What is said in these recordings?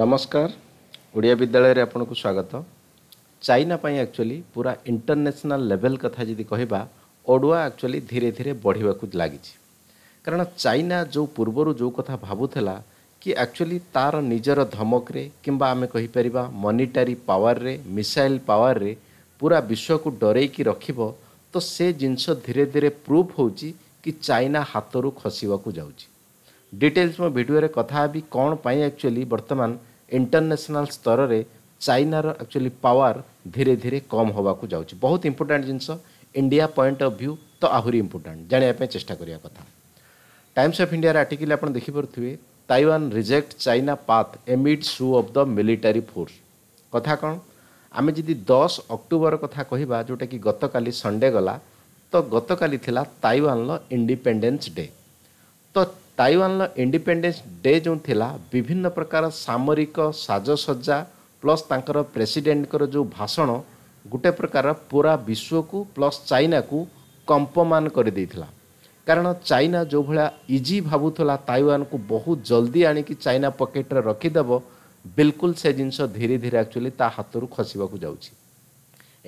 ନମସ୍କାର ଓଡ଼ିଆ ବିଦ୍ୟାଳୟରେ ଆପଣଙ୍କୁ ସ୍ୱାଗତ ଚାଇନା ପାଇଁ ଆକ୍ଚୁଆଲି ପୁରା ଇଣ୍ଟରନ୍ୟାସନାଲ୍ ଲେଭେଲ୍ କଥା ଯଦି କହିବା ଓଡ଼ିଆ ଆକ୍ଚୁଆଲି ଧୀରେ ଧୀରେ ବଢ଼ିବାକୁ ଲାଗିଛି କାରଣ ଚାଇନା ଯେଉଁ ପୂର୍ବରୁ ଯେଉଁ କଥା ଭାବୁଥିଲା କି ଆକ୍ଚୁଆଲି ତା'ର ନିଜର ଧମକରେ କିମ୍ବା ଆମେ କହିପାରିବା ମନିଟାରୀ ପାୱାରରେ ମିସାଇଲ୍ ପାୱାରରେ ପୁରା ବିଶ୍ୱକୁ ଡରେଇକି ରଖିବ ତ ସେ ଜିନିଷ ଧୀରେ ଧୀରେ ପ୍ରୁଫ୍ ହେଉଛି କି ଚାଇନା ହାତରୁ ଖସିବାକୁ ଯାଉଛି ଡିଟେଲ୍ସ ମୋ ଭିଡ଼ିଓରେ କଥା ହେବି କ'ଣ ପାଇଁ ଆକ୍ଚୁଆଲି ବର୍ତ୍ତମାନ ଇଣ୍ଟରନ୍ୟାସନାଲ୍ ସ୍ତରରେ ଚାଇନାର ଆକ୍ଚୁଆଲି ପାୱାର ଧୀରେ ଧୀରେ କମ୍ ହେବାକୁ ଯାଉଛି ବହୁତ ଇମ୍ପୋର୍ଟାଣ୍ଟ ଜିନିଷ ଇଣ୍ଡିଆ ପଏଣ୍ଟ ଅଫ୍ ଭ୍ୟୁ ତ ଆହୁରି ଇମ୍ପୋର୍ଟାଣ୍ଟ ଜାଣିବା ପାଇଁ ଚେଷ୍ଟା କରିବା କଥା ଟାଇମ୍ସ ଅଫ୍ ଇଣ୍ଡିଆର ଆର୍ଟିକିଲ୍ ଆପଣ ଦେଖିପାରୁଥିବେ Taiwan reject China path amid ସୁ ଅଫ୍ ଦ ମିଲିଟାରୀ ଫୋର୍ସ କଥା କ'ଣ ଆମେ ଯଦି ଦଶ ଅକ୍ଟୋବର କଥା କହିବା ଯେଉଁଟାକି ଗତକାଲି ସଣ୍ଡେ ଗଲା ତ ଗତକାଲି ଥିଲା ତାଇୱାନର ଇଣ୍ଡିପେଣ୍ଡେନ୍ସ ଡେ ତ ଟାଇୱାନର ଇଣ୍ଡିପେଣ୍ଡେନ୍ସ ଡେ ଯେଉଁ ଥିଲା ବିଭିନ୍ନ ପ୍ରକାର ସାମରିକ ସାଜସଜ୍ଜା ପ୍ଲସ୍ ତାଙ୍କର ପ୍ରେସିଡେଣ୍ଟଙ୍କର ଯେଉଁ ଭାଷଣ ଗୋଟେ ପ୍ରକାର ପୁରା ବିଶ୍ୱକୁ ପ୍ଲସ୍ ଚାଇନାକୁ କମ୍ପମାନ କରିଦେଇଥିଲା କାରଣ ଚାଇନା ଯେଉଁଭଳିଆ ଇଜି ଭାବୁଥିଲା ତାଇୱାନକୁ ବହୁତ ଜଲ୍ଦି ଆଣିକି ଚାଇନା ପକେଟରେ ରଖିଦେବ ବିଲକୁଲ ସେ ଜିନିଷ ଧୀରେ ଧୀରେ ଆକ୍ଚୁଆଲି ତା ହାତରୁ ଖସିବାକୁ ଯାଉଛି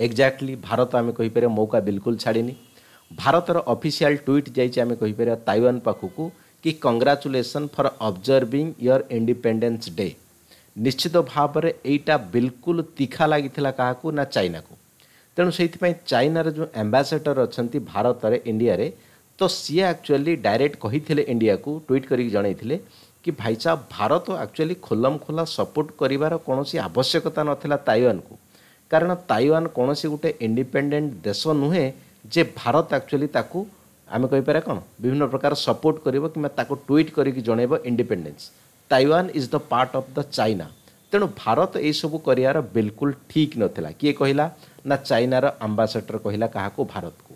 ଏକ୍ଜାକ୍ଟଲି ଭାରତ ଆମେ କହିପାରିବା ମୌକା ବିଲକୁଲ୍ ଛାଡ଼ିନି ଭାରତର ଅଫିସିଆଲ୍ ଟୁଇଟ୍ ଯାଇଛି ଆମେ କହିପାରିବା ତାଇୱାନ ପାଖକୁ କି congratulation for observing your independence day ନିଶ୍ଚିତ ଭାବରେ ଏଇଟା ବିଲକୁଲ ତୀଖା ଲାଗିଥିଲା କାହାକୁ ନା ଚାଇନାକୁ ତେଣୁ ସେଇଥିପାଇଁ ଚାଇନାର ଯେଉଁ ଆମ୍ବାସେଡ଼ର ଅଛନ୍ତି ଭାରତରେ ଇଣ୍ଡିଆରେ ତ ସିଏ ଆକ୍ଚୁଆଲି ଡାଇରେକ୍ଟ କହିଥିଲେ ଇଣ୍ଡିଆକୁ ଟ୍ୱିଟ୍ କରିକି ଜଣାଇଥିଲେ କି ଭାଇସା ଭାରତ ଆକ୍ଚୁଆଲି ଖୋଲମଖୋଲା ସପୋର୍ଟ କରିବାର କୌଣସି ଆବଶ୍ୟକତା ନଥିଲା ତାଇୱାନକୁ କାରଣ ତାଇୱାନ କୌଣସି ଗୋଟେ ଇଣ୍ଡିପେଣ୍ଡେଣ୍ଟ ଦେଶ ନୁହେଁ ଯେ ଭାରତ ଆକ୍ଚୁଆଲି ତାକୁ ଆମେ କହିପାରିବା କ'ଣ ବିଭିନ୍ନ ପ୍ରକାର ସପୋର୍ଟ କରିବ କିମ୍ବା ତାକୁ ଟ୍ୱିଟ୍ କରିକି ଜଣାଇବ independence Taiwan is the part of the China ତେଣୁ ଭାରତ ଏହିସବୁ କରିବାର ବିଲକୁଲ ଠିକ୍ ନଥିଲା କିଏ କହିଲା ନା ଚାଇନାର ଆମ୍ବାସେଡ଼ର କହିଲା କାହାକୁ ଭାରତକୁ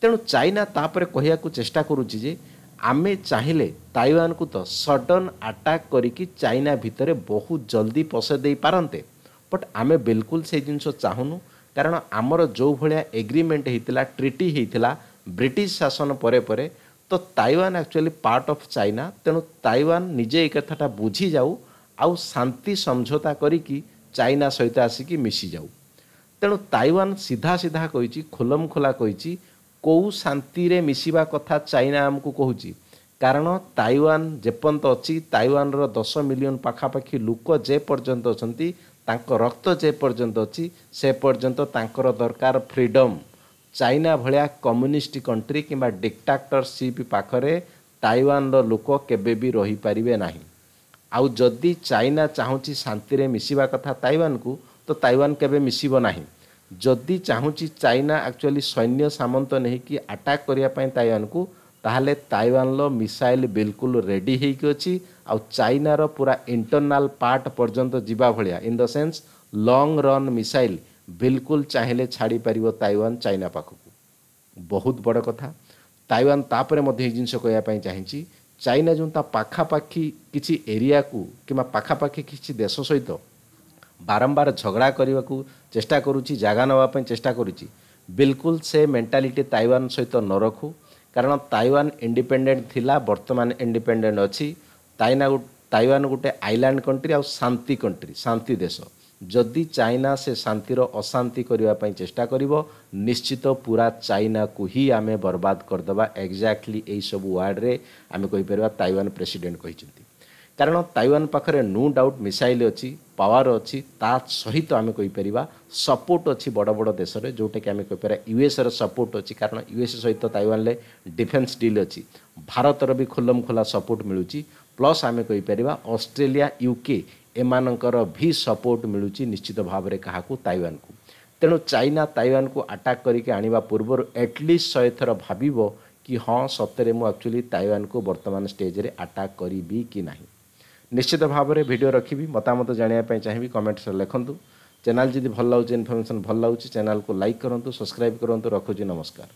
ତେଣୁ ଚାଇନା ତାପରେ କହିବାକୁ ଚେଷ୍ଟା କରୁଛି ଯେ ଆମେ ଚାହିଁଲେ ତାଇୱାନକୁ ତ ସଡନ୍ ଆଟାକ୍ କରିକି ଚାଇନା ଭିତରେ ବହୁତ ଜଲ୍ଦି ପସେଇ ଦେଇପାରନ୍ତେ ବଟ୍ ଆମେ ବିଲକୁଲ ସେଇ ଜିନିଷ ଚାହୁଁନୁ କାରଣ ଆମର ଯେଉଁ ଭଳିଆ ଏଗ୍ରିମେଣ୍ଟ ହେଇଥିଲା ଟ୍ରିଟି ହେଇଥିଲା ବ୍ରିଟିଶ ଶାସନ ପରେ ପରେ ତ Taiwan actually part of China ତେଣୁ ତାଇୱାନ ନିଜେ ଏଇ କଥାଟା ବୁଝିଯାଉ ଆଉ ଶାନ୍ତି ସମଝୋତା କରିକି ଚାଇନା ସହିତ ଆସିକି ମିଶିଯାଉ ତେଣୁ ତାଇୱାନ ସିଧା ସିଧା କହିଛି ଖୋଲମ ଖୋଲା କହିଛି କେଉଁ ଶାନ୍ତିରେ ମିଶିବା କଥା ଚାଇନା ଆମକୁ କହୁଛି କାରଣ ତାଇୱାନ ଯେପର୍ଯ୍ୟନ୍ତ ଅଛି ତାଇୱାନର ଦଶ ମିଲିୟନ ପାଖାପାଖି ଲୋକ ଯେ ପର୍ଯ୍ୟନ୍ତ ଅଛନ୍ତି ତାଙ୍କ ରକ୍ତ ଯେ ପର୍ଯ୍ୟନ୍ତ ଅଛି ସେ ପର୍ଯ୍ୟନ୍ତ ତାଙ୍କର ଦରକାର ଫ୍ରିଡ଼ମ୍ ଚାଇନା ଭଳିଆ କମ୍ୟୁନିଷ୍ଟ କଣ୍ଟ୍ରି କିମ୍ବା ଡିକ୍ଟାକ୍ଟରସିପ୍ ପାଖରେ ତାଇୱାନର ଲୋକ କେବେ ବି ରହିପାରିବେ ନାହିଁ ଆଉ ଯଦି ଚାଇନା ଚାହୁଁଛି ଶାନ୍ତିରେ ମିଶିବା କଥା ତାଇୱାନକୁ ତ ତାଇୱାନ କେବେ ମିଶିବ ନାହିଁ ଯଦି ଚାହୁଁଛି ଚାଇନା ଆକ୍ଚୁଆଲି ସୈନ୍ୟ ସାମନ୍ତ ନେଇକି ଆଟାକ୍ କରିବା ପାଇଁ ତାଇୱାନକୁ ତାହେଲେ ତାଇୱାନର ମିସାଇଲ ବିଲକୁଲ ରେଡ଼ି ହେଇକି ଅଛି ଆଉ ଚାଇନାର ପୁରା ଇଣ୍ଟରନାଲ୍ ପାର୍ଟ ପର୍ଯ୍ୟନ୍ତ ଯିବା ଭଳିଆ in the sense long run missile ବିଲକୁଲ ଚାହିଁଲେ ଛାଡ଼ିପାରିବ ତାଇୱାନ ଚାଇନା ପାଖକୁ ବହୁତ ବଡ଼ କଥା ତାଇୱାନ ତାପରେ ମଧ୍ୟ ଏହି ଜିନିଷ କହିବା ପାଇଁ ଚାହିଁଛି ଚାଇନା ଯେଉଁ ତା ପାଖାପାଖି କିଛି ଏରିଆକୁ କିମ୍ବା ପାଖାପାଖି କିଛି ଦେଶ ସହିତ ବାରମ୍ବାର ଝଗଡ଼ା କରିବାକୁ ଚେଷ୍ଟା କରୁଛି ଜାଗା ନେବା ପାଇଁ ଚେଷ୍ଟା କରୁଛି ବିଲକୁଲ ସେ ମେଣ୍ଟାଲିଟି ତାଇୱାନ ସହିତ ନ ରଖୁ କାରଣ ତାଇୱାନ ଇଣ୍ଡିପେଣ୍ଡେଣ୍ଟ ଥିଲା ବର୍ତ୍ତମାନ ଇଣ୍ଡିପେଣ୍ଡେଣ୍ଟ ଅଛି ତାଇନା ତାଇୱାନ ଗୋଟେ ଆଇଲ୍ୟାଣ୍ଡ କଣ୍ଟ୍ରି ଆଉ ଶାନ୍ତି କଣ୍ଟ୍ରି ଶାନ୍ତି ଦେଶ ଯଦି ଚାଇନା ସେ ଶାନ୍ତିର ଅଶାନ୍ତି କରିବା ପାଇଁ ଚେଷ୍ଟା କରିବ ନିଶ୍ଚିତ ପୁରା ଚାଇନାକୁ ହିଁ ଆମେ ବରବାଦ କରିଦେବା ଏକ୍ଜାକ୍ଟଲି ଏହିସବୁ ୱାର୍ଡ଼ରେ ଆମେ କହିପାରିବା ତାଇୱାନ ପ୍ରେସିଡେଣ୍ଟ କହିଛନ୍ତି କାରଣ ତାଇୱାନ ପାଖରେ ନୋ ଡାଉଟ୍ ମିସାଇଲ୍ ଅଛି ପାୱାର ଅଛି ତା ସହିତ ଆମେ କହିପାରିବା ସପୋର୍ଟ ଅଛି ବଡ଼ ବଡ଼ ଦେଶରେ ଯେଉଁଟାକି ଆମେ କହିପାରିବା ୟୁଏସ୍ର ସପୋର୍ଟ ଅଛି କାରଣ ୟୁଏସ୍ ସହିତ ତାଇୱାନରେ ଡିଫେନ୍ସ ଡିଲ୍ ଅଛି ଭାରତର ବି ଖୋଲମ ଖୋଲା ସପୋର୍ଟ ମିଳୁଛି ପ୍ଲସ୍ ଆମେ କହିପାରିବା ଅଷ୍ଟ୍ରେଲିଆ ୟୁକେ ଏମାନଙ୍କର ଭି ସପୋର୍ଟ ମିଳୁଛି ନିଶ୍ଚିତ ଭାବରେ କାହାକୁ ତାଇୱାନକୁ ତେଣୁ ଚାଇନା ତାଇୱାନକୁ ଆଟାକ୍ କରିକି ଆଣିବା ପୂର୍ବରୁ ଆଟଲିଷ୍ଟ ଶହେ ଥର ଭାବିବ କି ହଁ ସତରେ ମୁଁ ଆକ୍ଚୁଆଲି ତାଇୱାନକୁ ବର୍ତ୍ତମାନ ଷ୍ଟେଜ୍ରେ ଆଟାକ୍ କରିବି କି ନାହିଁ ନିଶ୍ଚିତ ଭାବରେ ଭିଡ଼ିଓ ରଖିବି ମତାମତ ଜାଣିବା ପାଇଁ ଚାହିଁବି କମେଣ୍ଟସ୍ରେ ଲେଖନ୍ତୁ ଚ୍ୟାନେଲ୍ ଯଦି ଭଲ ଲାଗୁଛି ଇନଫର୍ମେସନ୍ ଭଲ ଲାଗୁଛି ଚ୍ୟାନେଲ୍କୁ ଲାଇକ୍ କରନ୍ତୁ ସବସ୍କ୍ରାଇବ୍ କରନ୍ତୁ ରଖୁଛି ନମସ୍କାର